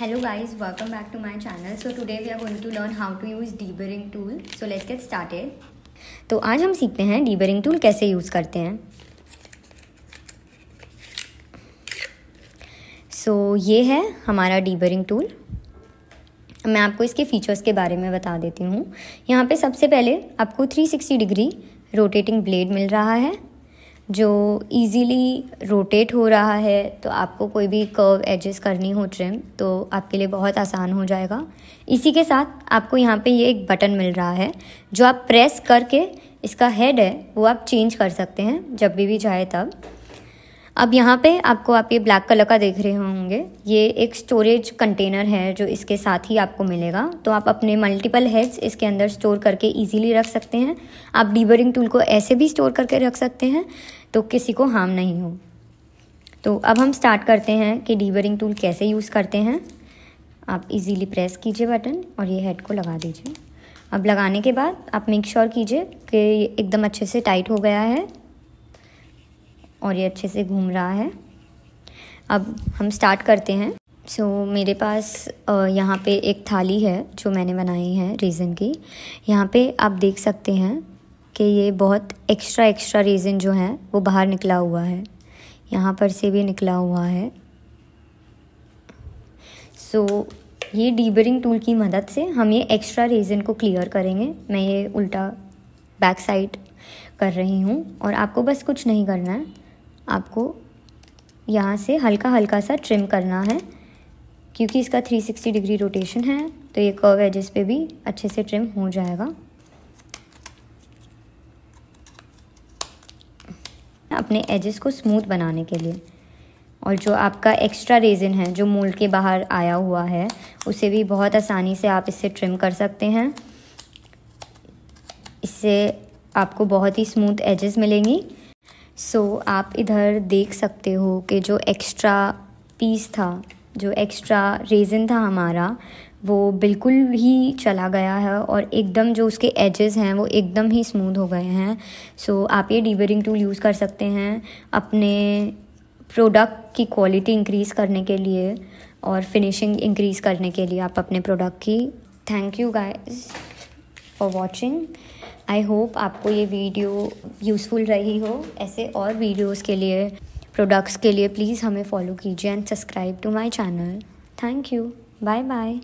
hello guys welcome back to my channel so today we are going to learn how to use deburring tool so let's get started तो आज हम सीखते हैं deburring tool कैसे use करते हैं सो so, ये है हमारा डीबरिंग टूल मैं आपको इसके फीचर्स के बारे में बता देती हूँ यहाँ पे सबसे पहले आपको 360 डिग्री रोटेटिंग ब्लेड मिल रहा है जो इजीली रोटेट हो रहा है तो आपको कोई भी कर्व एडजस्ट करनी हो ट्रिम तो आपके लिए बहुत आसान हो जाएगा इसी के साथ आपको यहाँ पे ये एक बटन मिल रहा है जो आप प्रेस करके इसका हेड है वो आप चेंज कर सकते हैं जब भी भी जाए तब अब यहाँ पे आपको आप ये ब्लैक कलर का देख रहे होंगे ये एक स्टोरेज कंटेनर है जो इसके साथ ही आपको मिलेगा तो आप अपने मल्टीपल हेड्स इसके अंदर स्टोर करके इजीली रख सकते हैं आप डीबरिंग टूल को ऐसे भी स्टोर करके रख सकते हैं तो किसी को हार्म नहीं हो तो अब हम स्टार्ट करते हैं कि डीबरिंग टूल कैसे यूज़ करते हैं आप इजीली प्रेस कीजिए बटन और ये हेड को लगा दीजिए अब लगाने के बाद आप मेक श्योर कीजिए कि एकदम अच्छे से टाइट हो गया है और ये अच्छे से घूम रहा है अब हम स्टार्ट करते हैं सो so, मेरे पास यहाँ पे एक थाली है जो मैंने बनाई है रेज़न की यहाँ पे आप देख सकते हैं कि ये बहुत एक्स्ट्रा एक्स्ट्रा रेज़न जो है वो बाहर निकला हुआ है यहाँ पर से भी निकला हुआ है सो so, ये डीबरिंग टूल की मदद से हम ये एक्स्ट्रा रेज़न को क्लियर करेंगे मैं ये उल्टा बैक साइड कर रही हूँ और आपको बस कुछ नहीं करना है आपको यहाँ से हल्का हल्का सा ट्रिम करना है क्योंकि इसका 360 डिग्री रोटेशन है तो ये कर्व एजेस पे भी अच्छे से ट्रिम हो जाएगा अपने एजेस को स्मूथ बनाने के लिए और जो आपका एक्स्ट्रा रेजिन है जो मोल्ड के बाहर आया हुआ है उसे भी बहुत आसानी से आप इससे ट्रिम कर सकते हैं इससे आपको बहुत ही स्मूथ एजेस मिलेंगी सो so, आप इधर देख सकते हो कि जो एक्स्ट्रा पीस था जो एक्स्ट्रा रेज़न था हमारा वो बिल्कुल ही चला गया है और एकदम जो उसके एजेस हैं वो एकदम ही स्मूथ हो गए हैं सो so, आप ये डीबरिंग टूल यूज़ कर सकते हैं अपने प्रोडक्ट की क्वालिटी इंक्रीज़ करने के लिए और फिनिशिंग इंक्रीज़ करने के लिए आप अपने प्रोडक्ट की thank you guys for watching I hope आपको ये वीडियो यूज़फुल रही हो ऐसे और वीडियोस के लिए प्रोडक्ट्स के लिए प्लीज़ हमें फॉलो कीजिए and subscribe to my channel thank you bye bye